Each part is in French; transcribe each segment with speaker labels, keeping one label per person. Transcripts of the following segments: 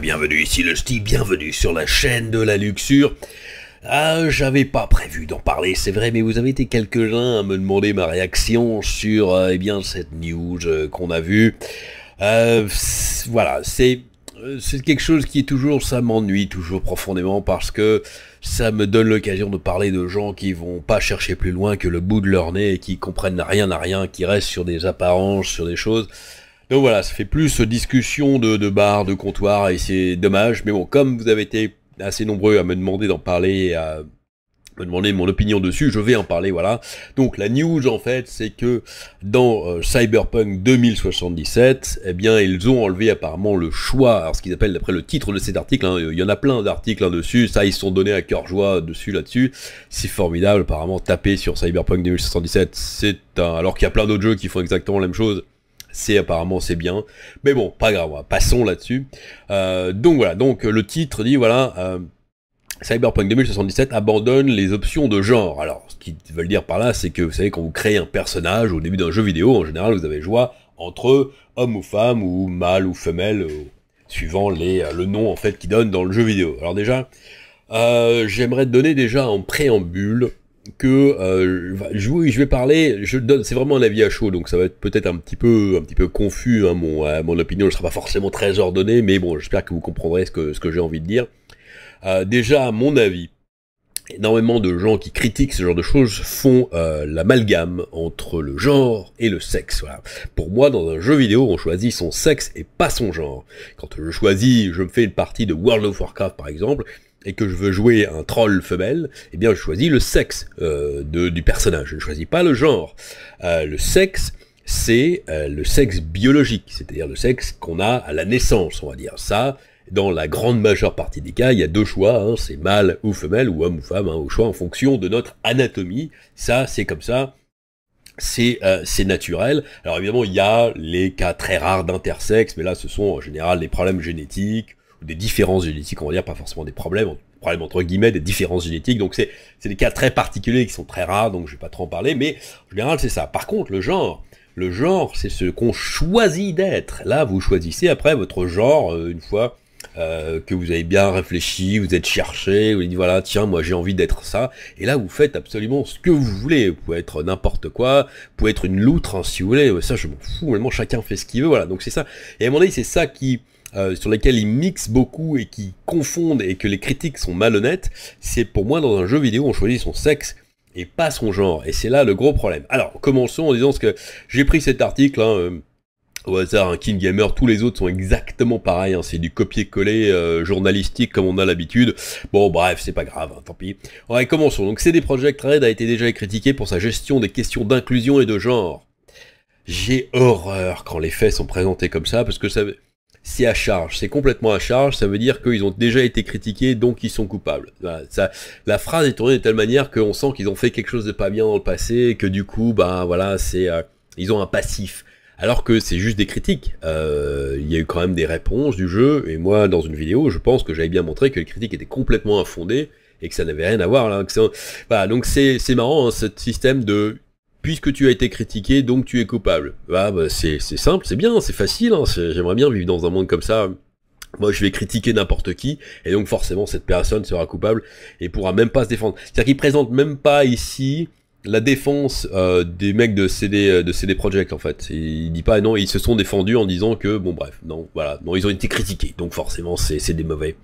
Speaker 1: bienvenue, ici le style bienvenue sur la chaîne de la luxure. Ah, j'avais pas prévu d'en parler, c'est vrai, mais vous avez été quelques-uns à me demander ma réaction sur euh, eh bien cette news euh, qu'on a vue. Euh, voilà, c'est c'est quelque chose qui est toujours, ça m'ennuie toujours profondément parce que ça me donne l'occasion de parler de gens qui vont pas chercher plus loin que le bout de leur nez et qui comprennent rien à rien, qui restent sur des apparences, sur des choses. Donc voilà, ça fait plus discussion de, barres, de comptoir, et c'est dommage. Mais bon, comme vous avez été assez nombreux à me demander d'en parler, et à me demander mon opinion dessus, je vais en parler, voilà. Donc la news en fait, c'est que dans euh, Cyberpunk 2077, eh bien ils ont enlevé apparemment le choix, alors ce qu'ils appellent d'après le titre de cet article, hein, il y en a plein d'articles hein, dessus, ça ils se sont donnés à cœur joie dessus là-dessus, c'est formidable, apparemment taper sur Cyberpunk 2077, c'est alors qu'il y a plein d'autres jeux qui font exactement la même chose, c'est apparemment c'est bien. Mais bon, pas grave, hein, passons là-dessus. Euh, donc voilà, donc euh, le titre dit voilà. Euh, Cyberpunk 2077 abandonne les options de genre. Alors, ce qu'ils veulent dire par là, c'est que vous savez, quand vous créez un personnage au début d'un jeu vidéo, en général, vous avez joie entre homme ou femme, ou mâle ou femelle, suivant les, le nom en fait qu'ils donnent dans le jeu vidéo. Alors déjà, j'aimerais te donner déjà en préambule que euh, je, vais parler, je donne, c'est vraiment un avis à chaud, donc ça va être peut-être un petit peu, un petit peu confus, hein, mon, euh, mon opinion ne sera pas forcément très ordonnée, mais bon, j'espère que vous comprendrez ce que, ce que j'ai envie de dire. Euh, déjà, mon avis, énormément de gens qui critiquent ce genre de choses font l'amalgame entre le genre et le sexe. Pour moi, dans un jeu vidéo, on choisit son sexe et pas son genre. Quand je choisis, je me fais une partie de World of Warcraft par exemple, et que je veux jouer un troll femelle, eh bien je choisis le sexe euh, du personnage, je ne choisis pas le genre. Euh, le sexe, c'est euh, le sexe biologique, c'est-à-dire le sexe qu'on a à la naissance, on va dire. Ça, dans la grande majeure partie des cas, il y a deux choix, hein. c'est mâle ou femelle, ou homme ou femme, hein, au choix en fonction de notre anatomie. Ça, c'est comme ça, c'est naturel. Alors évidemment, il y a les cas très rares d'intersexe, mais là, ce sont en général les problèmes génétiques des différences génétiques, on va dire, pas forcément des problèmes, problèmes entre guillemets, des différences génétiques. Donc c'est des cas très particuliers qui sont très rares, donc je vais pas trop en parler, mais en général c'est ça. Par contre, le genre, le genre, c'est ce qu'on choisit d'être. Là, vous choisissez après votre genre euh, une fois euh, que vous avez bien réfléchi, vous êtes cherché, vous dites voilà, tiens, moi j'ai envie d'être ça. Et là, vous faites absolument ce que vous voulez. Vous pouvez être n'importe quoi, vous pouvez être une loutre hein, si vous voulez. Ça, je m'en fous. Vraiment, chacun fait ce qu'il veut. Voilà, donc c'est ça. Et à mon avis, c'est ça qui euh, sur lesquels ils mixent beaucoup et qui confondent et que les critiques sont malhonnêtes, c'est pour moi dans un jeu vidéo on choisit son sexe et pas son genre. Et c'est là le gros problème. Alors commençons en disant ce que j'ai pris cet article. Hein, euh, au hasard, un King Gamer, tous les autres sont exactement pareils, hein, c'est du copier-coller euh, journalistique comme on a l'habitude. Bon bref, c'est pas grave, hein, tant pis. Ouais, commençons. Donc CD Projekt Red a été déjà critiqué pour sa gestion des questions d'inclusion et de genre. J'ai horreur quand les faits sont présentés comme ça, parce que ça, c'est à charge, c'est complètement à charge, ça veut dire qu'ils ont déjà été critiqués, donc ils sont coupables. ça, la phrase est tournée de telle manière qu'on sent qu'ils ont fait quelque chose de pas bien dans le passé, que du coup, bah voilà, c'est euh, ils ont un passif. Alors que c'est juste des critiques. Euh, il y a eu quand même des réponses du jeu, et moi, dans une vidéo, je pense que j'avais bien montré que les critiques étaient complètement infondées, et que ça n'avait rien à voir. Là. Voilà, donc c'est marrant, hein, ce système de puisque tu as été critiqué, donc tu es coupable. Ah, bah, c'est simple, c'est bien, c'est facile, hein, j'aimerais bien vivre dans un monde comme ça. Moi, je vais critiquer n'importe qui, et donc forcément, cette personne sera coupable et pourra même pas se défendre. C'est-à-dire qu'il présente même pas ici la défense euh, des mecs de CD euh, de CD project en fait. Il dit pas non, ils se sont défendus en disant que bon bref, non, voilà, non, ils ont été critiqués, donc forcément c'est des mauvais.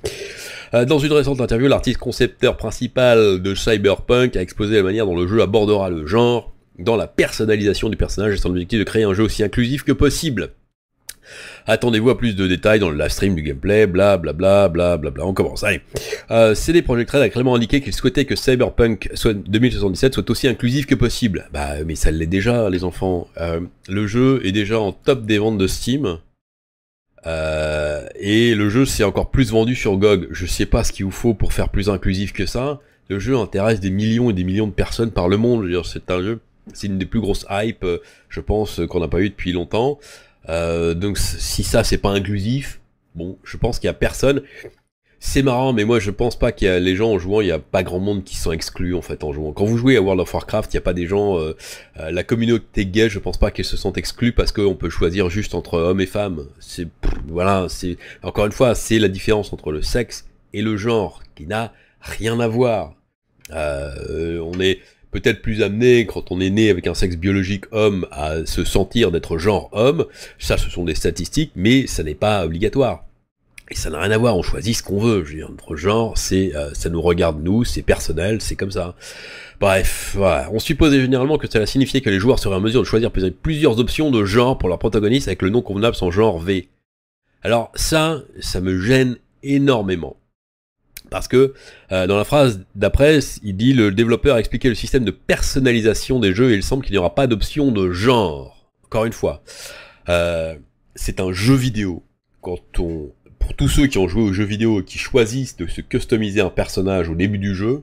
Speaker 1: Euh, dans une récente interview, l'artiste concepteur principal de Cyberpunk a exposé la manière dont le jeu abordera le genre, dans la personnalisation du personnage et son objectif de créer un jeu aussi inclusif que possible. Attendez-vous à plus de détails dans le live stream du gameplay, bla bla bla bla bla bla. On commence. Allez. Euh, CD Project Red a clairement indiqué qu'il souhaitait que Cyberpunk 2077 soit aussi inclusif que possible. Bah, mais ça l'est déjà, les enfants. Euh, le jeu est déjà en top des ventes de Steam. Euh, et le jeu s'est encore plus vendu sur GOG. Je sais pas ce qu'il vous faut pour faire plus inclusif que ça. Le jeu intéresse des millions et des millions de personnes par le monde. C'est un jeu c'est une des plus grosses hypes, euh, je pense, euh, qu'on n'a pas eu depuis longtemps. Euh, donc si ça c'est pas inclusif, bon, je pense qu'il y a personne. C'est marrant, mais moi je pense pas qu'il y a les gens en jouant, il n'y a pas grand monde qui sont exclus en fait en jouant. Quand vous jouez à World of Warcraft, il n'y a pas des gens. la communauté gay, je pense pas qu'elle se sente exclue parce qu'on peut choisir juste entre hommes et femmes. C'est voilà, c'est encore une fois, c'est la différence entre le sexe et le genre qui n'a rien à voir. on est peut-être plus amené, quand on est né avec un sexe biologique homme, à se sentir d'être genre homme. Ça, ce sont des statistiques, mais ça n'est pas obligatoire. Et ça n'a rien à voir, on choisit ce qu'on veut. Je veux dire, notre genre, c'est, euh, ça nous regarde nous, c'est personnel, c'est comme ça. Bref, on supposait généralement que cela signifiait que les joueurs seraient en mesure de choisir plusieurs options de genre pour leur protagoniste avec le nom convenable sans genre V. Alors ça, ça me gêne énormément. Parce que euh, dans la phrase d'après, il dit le développeur a expliqué le système de personnalisation des jeux et il semble qu'il n'y aura pas d'option de genre. Encore une fois, euh, c'est un jeu vidéo. Quand on, pour tous ceux qui ont joué au jeu vidéo et qui choisissent de se customiser un personnage au début du jeu,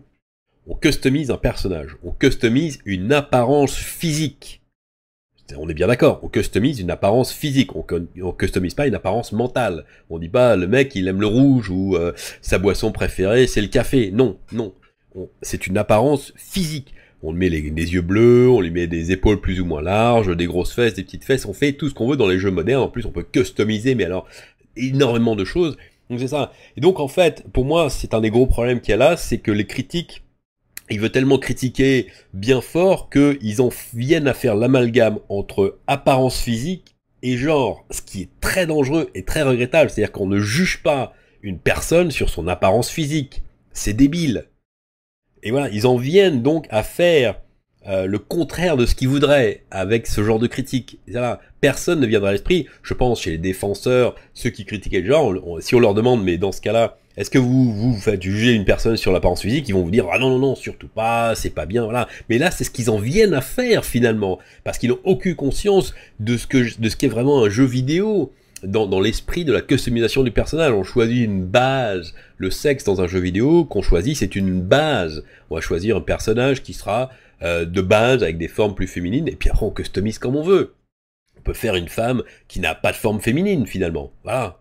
Speaker 1: on customise un personnage, on customise une apparence physique on est bien d'accord, on customise une apparence physique, on, on customise pas une apparence mentale. On dit pas bah, le mec il aime le rouge ou euh, sa boisson préférée c'est le café. Non, non, c'est une apparence physique. On lui met les, yeux bleus, on lui met des épaules plus ou moins larges, des grosses fesses, des petites fesses. On fait tout ce qu'on veut dans les jeux modernes. En plus, on peut customiser, mais alors énormément de choses. Donc c'est ça. Et donc en fait, pour moi, c'est un des gros problèmes qu'il y a là, c'est que les critiques il veut tellement critiquer bien fort qu'ils en viennent à faire l'amalgame entre apparence physique et genre, ce qui est très dangereux et très regrettable. C'est-à-dire qu'on ne juge pas une personne sur son apparence physique. C'est débile. Et voilà, ils en viennent donc à faire euh, le contraire de ce qu'ils voudraient avec ce genre de critique. personne ne viendra à l'esprit, je pense, chez les défenseurs, ceux qui critiquaient le genre, si on leur demande, mais dans ce cas-là, est-ce que vous, vous faites juger une personne sur l'apparence physique Ils vont vous dire ah non non non surtout pas, c'est pas bien voilà. Mais là c'est ce qu'ils en viennent à faire finalement parce qu'ils n'ont aucune conscience de ce que de ce qu'est vraiment un jeu vidéo dans, dans l'esprit de la customisation du personnage. On choisit une base. Le sexe dans un jeu vidéo qu'on choisit c'est une base. On va choisir un personnage qui sera euh, de base avec des formes plus féminines, et puis après on customise comme on veut. On peut faire une femme qui n'a pas de forme féminine finalement. Voilà.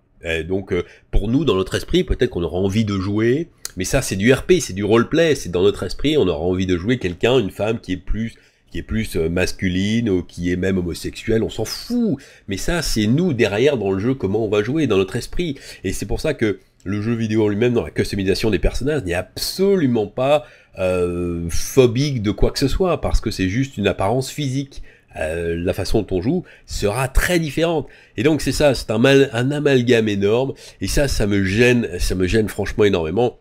Speaker 1: donc euh, pour nous, dans notre esprit, peut-être qu'on aura envie de jouer, mais ça c'est du RP, c'est du roleplay, c'est dans notre esprit, on aura envie de jouer quelqu'un, une femme qui est plus qui est plus euh, masculine ou qui est même homosexuelle, on s'en fout. Mais ça, c'est nous derrière dans le jeu comment on va jouer, dans notre esprit. Et c'est pour ça que le jeu vidéo lui-même, dans la customisation des personnages, n'est absolument pas euh, phobique de quoi que ce soit, parce que c'est juste une apparence physique. Euh, la façon dont on joue sera très différente. Et donc c'est ça, c'est un, mal, un amalgame énorme. Et ça, ça me gêne, ça me gêne franchement énormément.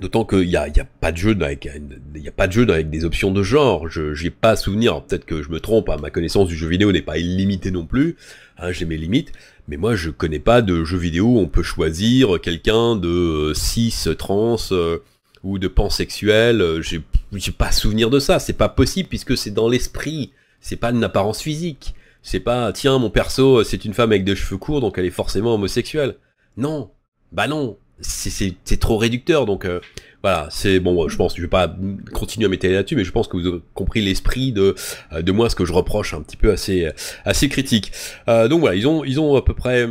Speaker 1: D'autant qu'il n'y a, y a, pas de jeu avec, y a pas de jeu avec des options de genre. Je n'ai pas souvenir, peut-être que je me trompe, hein. ma connaissance du jeu vidéo n'est pas illimitée non plus. Hein. J'ai mes limites. Mais moi, je connais pas de jeu vidéo où on peut choisir quelqu'un de 6 trans ou de pansexuel, euh, j'ai pas souvenir de ça, c'est pas possible puisque c'est dans l'esprit, c'est pas une apparence physique, c'est pas tiens mon perso euh, c'est une femme avec des cheveux courts donc elle est forcément homosexuelle. Non, bah non, c'est trop réducteur donc euh, voilà c'est bon je pense je vais pas continuer à m'étaler là-dessus mais je pense que vous avez compris l'esprit de de moi ce que je reproche un petit peu assez assez critique donc voilà ils ont ils ont à peu près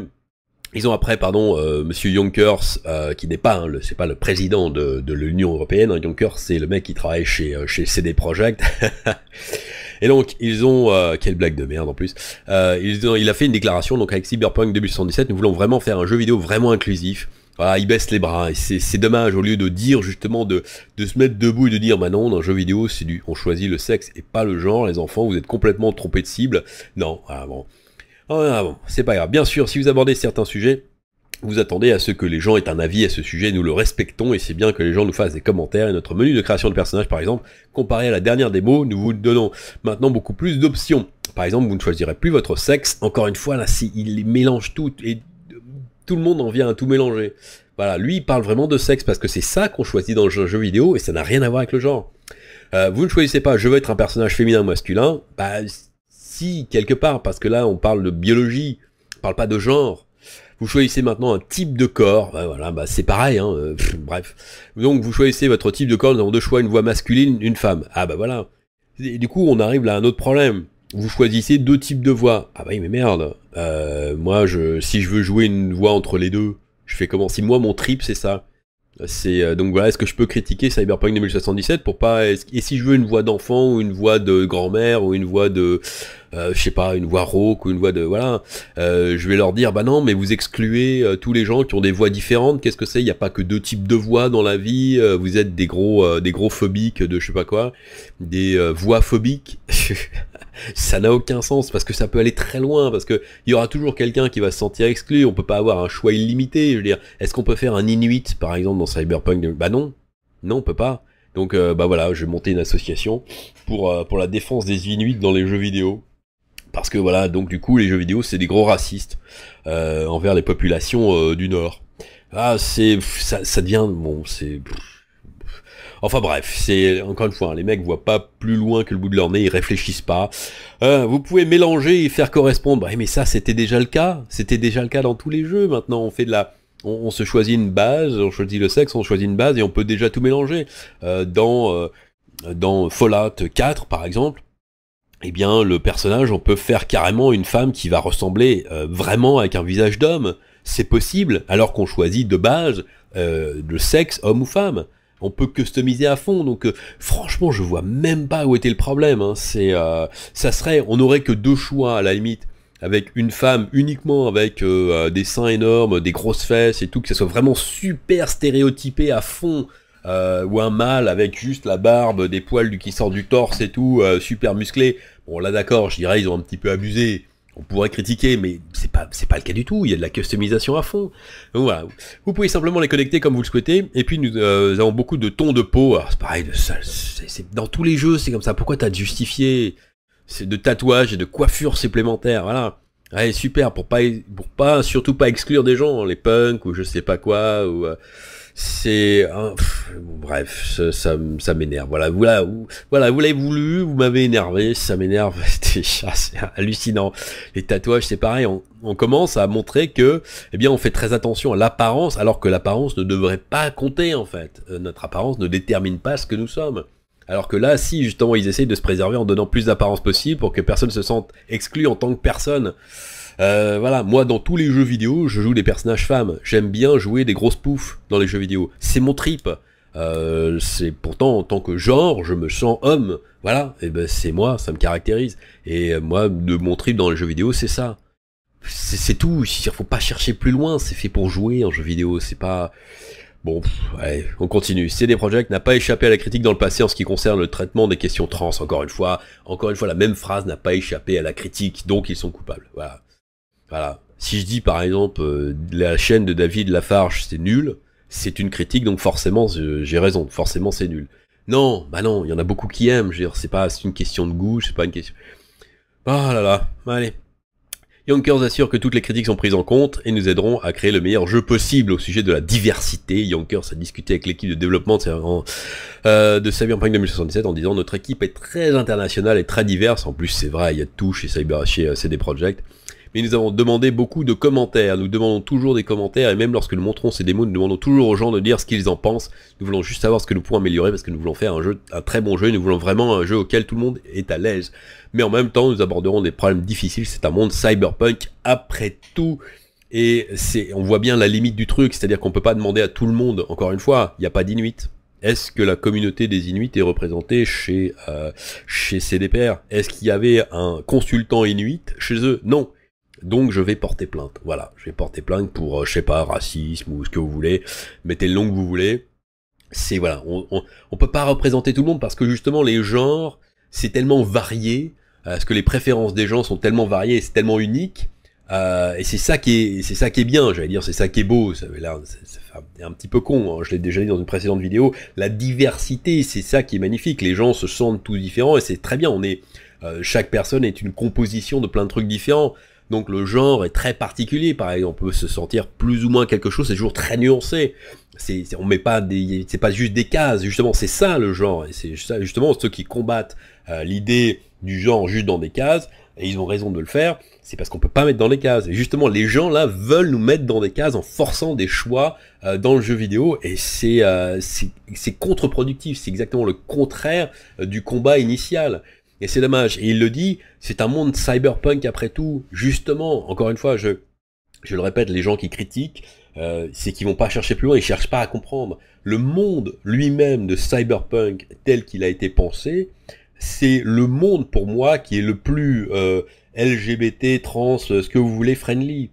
Speaker 1: ils ont après, pardon, euh, Monsieur Juncker, euh, qui n'est pas, hein, le, c'est pas le président de, de l'Union européenne. Hein, c'est le mec qui travaille chez euh, chez CD Projekt. Et donc ils ont quelle blague de merde en plus. il a fait une déclaration donc avec Cyberpunk 2077. Nous voulons vraiment faire un jeu vidéo vraiment inclusif. Voilà, il baisse les bras. Et c'est, dommage, au lieu de dire justement, de, de se mettre debout et de dire, bah non, dans un jeu vidéo, c'est du, on choisit le sexe et pas le genre, les enfants, vous êtes complètement trompés de cible. Non, voilà, ah, bon. Ah, ah bon, c'est pas grave. Bien sûr, si vous abordez certains sujets, vous attendez à ce que les gens aient un avis à ce sujet, nous le respectons et c'est bien que les gens nous fassent des commentaires et notre menu de création de personnages par exemple, comparé à la dernière démo, nous vous donnons maintenant beaucoup plus d'options. Par exemple, vous ne choisirez plus votre sexe, encore une fois là, si il mélange tout et tout le monde en vient à tout mélanger. Voilà, lui il parle vraiment de sexe parce que c'est ça qu'on choisit dans le jeu vidéo et ça n'a rien à voir avec le genre. Euh, vous ne choisissez pas je veux être un personnage féminin ou masculin, bah si quelque part, parce que là on parle de biologie, on parle pas de genre, vous choisissez maintenant un type de corps, voilà, bah, c'est pareil, hein, euh, bref. Donc vous choisissez votre type de corps, nous avons deux choix, une voix masculine, une femme. Ah bah voilà. Et du coup, on arrive là à un autre problème. Vous choisissez deux types de voix. Ah bah oui, mais merde. Euh, moi, je, si je veux jouer une voix entre les deux, je fais comment Si moi, mon trip, c'est ça. C'est euh, donc voilà, est-ce que je peux critiquer Cyberpunk 2077 pour pas et si je veux une voix d'enfant ou une voix de grand-mère ou une voix de euh, je sais pas, une voix rauque ou une voix de voilà, euh, je vais leur dire bah non, mais vous excluez tous les gens qui ont des voix différentes. Qu'est-ce que c'est Il n'y a pas que deux types de voix dans la vie. vous êtes des gros des gros phobiques de je sais pas quoi, des voix phobiques. ça n'a aucun sens parce que ça peut aller très loin parce que y aura toujours quelqu'un qui va se sentir exclu. On peut pas avoir un choix illimité. Je veux dire, est-ce qu'on peut faire un Inuit par exemple dans Cyberpunk Bah non, non, on peut pas. Donc euh, bah voilà, je vais monter une association pour euh, pour la défense des Inuits dans les jeux vidéo. Parce que voilà, donc du coup, les jeux vidéo, c'est des gros racistes euh, envers les populations du Nord. Ah, c'est ça, ça devient bon, c'est Enfin bref, c'est encore une fois, hein, les mecs voient pas plus loin que le bout de leur nez, ils réfléchissent pas. Euh, vous pouvez mélanger et faire correspondre. Bah, mais ça, c'était déjà le cas. C'était déjà le cas dans tous les jeux. Maintenant, on fait de la on, se choisit une base, on choisit le sexe, on choisit une base et on peut déjà tout mélanger. Euh, dans, euh, dans Fallout 4, par exemple, eh bien, le personnage, on peut faire carrément une femme qui va ressembler euh, vraiment avec un visage d'homme. C'est possible, alors qu'on choisit de base le sexe, homme ou femme on peut customiser à fond. Donc euh, franchement, je vois même pas où était le problème. Hein. C'est, euh, ça serait, on aurait que deux choix à la limite avec une femme uniquement avec euh, des seins énormes, des grosses fesses et tout, que ça soit vraiment super stéréotypé à fond. ou un mâle avec juste la barbe, des poils qui sortent du torse et tout, super musclé. Bon là d'accord, je dirais ils ont un petit peu abusé, on pourrait critiquer, mais c'est pas c'est pas le cas du tout. Il y a de la customisation à fond. voilà, vous pouvez simplement les connecter comme vous le souhaitez. Et puis nous, euh, avons beaucoup de tons de peau. Alors c'est pareil, de, c'est dans tous les jeux c'est comme ça. Pourquoi t'as de justifier de tatouages et de coiffures supplémentaires Voilà. Ouais, super pour pas pour pas surtout pas exclure des gens, les punks ou je sais pas quoi ou euh, c'est ah, bref, ça, ça m'énerve. Voilà, voilà, vous, voilà, vous l'avez voulu, vous m'avez énervé, ça m'énerve c'est hallucinant. Les tatouages, c'est pareil, on, commence à montrer que, eh bien, on fait très attention à l'apparence, alors que l'apparence ne devrait pas compter en fait. Euh, notre apparence ne détermine pas ce que nous sommes. Alors que là, si justement, ils essayent de se préserver en donnant plus d'apparence possible pour que personne se sente exclu en tant que personne. Euh, voilà, moi dans tous les jeux vidéo, je joue des personnages femmes. J'aime bien jouer des grosses poufs dans les jeux vidéo. C'est mon trip. Euh, c'est pourtant en tant que genre, je me sens homme. Voilà, et ben c'est moi, ça me caractérise. Et moi, de mon trip dans les jeux vidéo, c'est ça. C'est tout. Il faut pas chercher plus loin. C'est fait pour jouer en jeu vidéo. C'est pas Bon, ouais, on continue. CD Projekt n'a pas échappé à la critique dans le passé en ce qui concerne le traitement des questions trans. Encore une fois, encore une fois, la même phrase n'a pas échappé à la critique, donc ils sont coupables. Voilà. Voilà. Si je dis par exemple euh, la chaîne de David Lafarge c'est nul, c'est une critique donc forcément j'ai raison, forcément c'est nul. Non, bah non, il y en a beaucoup qui aiment, c'est pas une question de goût, c'est pas une question. Ah là là, allez. Yonkers assure que toutes les critiques sont prises en compte et nous aideront à créer le meilleur jeu possible au sujet de la diversité. Yonkers a discuté avec l'équipe de développement de euh, Cyberpunk 2077 en disant notre équipe est très internationale et très diverse. En plus, c'est vrai, il y a tout chez, Cyber, chez CD euh, Projekt mais nous avons demandé beaucoup de commentaires. Nous demandons toujours des commentaires, et même lorsque nous montrons ces démos, nous demandons toujours aux gens de dire ce qu'ils en pensent. Nous voulons juste savoir ce que nous pouvons améliorer, parce que nous voulons faire un jeu, un très bon jeu, nous voulons vraiment un jeu auquel tout le monde est à l'aise. Mais en même temps, nous aborderons des problèmes difficiles. C'est un monde cyberpunk, après tout. Et c'est, on voit bien la limite du truc, c'est-à-dire qu'on peut pas demander à tout le monde, encore une fois, il n'y a pas d'inuit. Est-ce que la communauté des Inuits est représentée chez, euh, chez CDPR Est-ce qu'il y avait un consultant Inuit chez eux Non. Donc je vais porter plainte. Voilà, je vais porter plainte pour, euh, je sais pas, racisme ou ce que vous voulez. Mettez le nom que vous voulez. C'est voilà, on, on, peut pas représenter tout le monde parce que justement les genres, c'est tellement varié, euh, parce que les préférences des gens sont tellement variées, c'est tellement unique. Euh, et c'est ça qui est, c'est ça qui est bien, j'allais dire, c'est ça qui est beau. Ça, là, c'est un petit peu con. Hein. je l'ai déjà dit dans une précédente vidéo. La diversité, c'est ça qui est magnifique. Les gens se sentent tous différents et c'est très bien. On est, chaque personne est une composition de plein de trucs différents. Donc le genre est très particulier, pareil, on peut se sentir plus ou moins quelque chose, c'est toujours très nuancé. C'est, on met pas des, c'est pas juste des cases, justement, c'est ça le genre. Et c'est justement ceux qui combattent euh, l'idée du genre juste dans des cases, et ils ont raison de le faire, c'est parce qu'on peut pas mettre dans les cases. Et justement, les gens là veulent nous mettre dans des cases en forçant des choix euh, dans le jeu vidéo, et euh, c'est c'est contre-productif, c'est exactement le contraire du combat initial. Et c'est dommage. Et il le dit, c'est un monde cyberpunk après tout. Justement, encore une fois, je, je le répète, les gens qui critiquent, euh, c'est qu'ils vont pas chercher plus loin, ils cherchent pas à comprendre. Le monde lui-même de cyberpunk tel qu'il a été pensé, c'est le monde pour moi qui est le plus euh, LGBT, trans, euh, ce que vous voulez, friendly.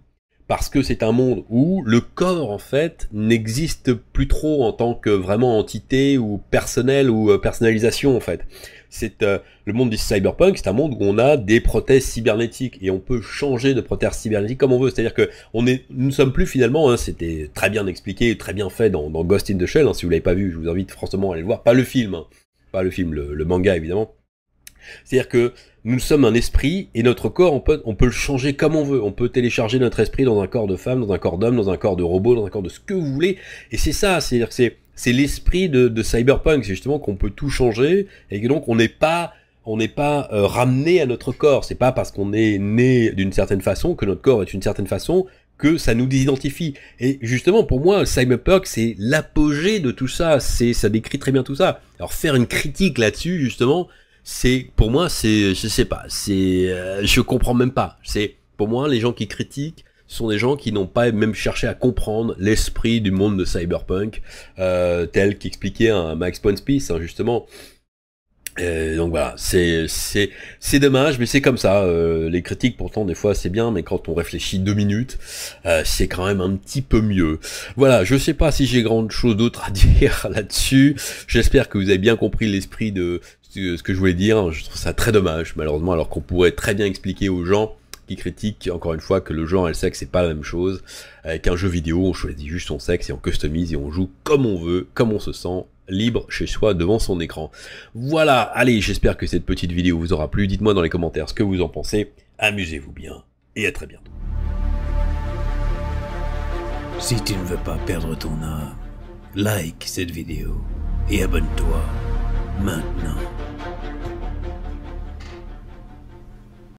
Speaker 1: Parce que c'est un monde où le corps, en fait, n'existe plus trop en tant que vraiment entité ou personnel ou euh, personnalisation, en fait c'est euh, le monde du cyberpunk, c'est un monde où on a des prothèses cybernétiques et on peut changer de prothèse cybernétique comme on veut. C'est-à-dire que on est, nous ne sommes plus finalement, hein, c'était très bien expliqué, très bien fait dans, Ghost in the Shell. Hein, si vous l'avez pas vu, je vous invite forcément à aller le voir. Pas le film, hein. pas le film, le, manga évidemment. C'est-à-dire que nous sommes un esprit et notre corps, on peut, on peut le changer comme on veut. On peut télécharger notre esprit dans un corps de femme, dans un corps d'homme, dans un corps de robot, dans un corps de ce que vous voulez. Et c'est ça, c'est-à-dire que c'est c'est l'esprit de, cyberpunk, c'est justement qu'on peut tout changer et que donc on n'est pas on n'est pas euh, ramené à notre corps. C'est pas parce qu'on est né d'une certaine façon que notre corps est d'une certaine façon que ça nous désidentifie. Et justement, pour moi, Cyberpunk, c'est l'apogée de tout ça. C'est, ça décrit très bien tout ça. Alors faire une critique là-dessus, justement, c'est, pour moi, c'est, je sais pas, c'est, euh, je comprends même pas. C'est, pour moi, les gens qui critiquent, ce sont des gens qui n'ont pas même cherché à comprendre l'esprit du monde de cyberpunk, euh, tel qu'expliquait un Max Ponspice, hein, justement. Euh, donc voilà, c'est c'est c'est dommage, mais c'est comme ça. Euh, les critiques, pourtant, des fois, c'est bien, mais quand on réfléchit deux minutes, c'est quand même un petit peu mieux. Voilà, je sais pas si j'ai grand chose d'autre à dire là-dessus. J'espère que vous avez bien compris l'esprit de ce que je voulais dire. Je trouve ça très dommage, malheureusement, alors qu'on pourrait très bien expliquer aux gens qui critique encore une fois que le genre et le sexe c'est pas la même chose. Avec un jeu vidéo, on choisit juste son sexe et on customise et on joue comme on veut, comme on se sent, libre chez soi devant son écran. Voilà, allez, j'espère que cette petite vidéo vous aura plu. Dites-moi dans les commentaires ce que vous en pensez. Amusez-vous bien et à très bientôt. Si tu ne veux pas perdre ton âme, like cette vidéo et abonne-toi maintenant.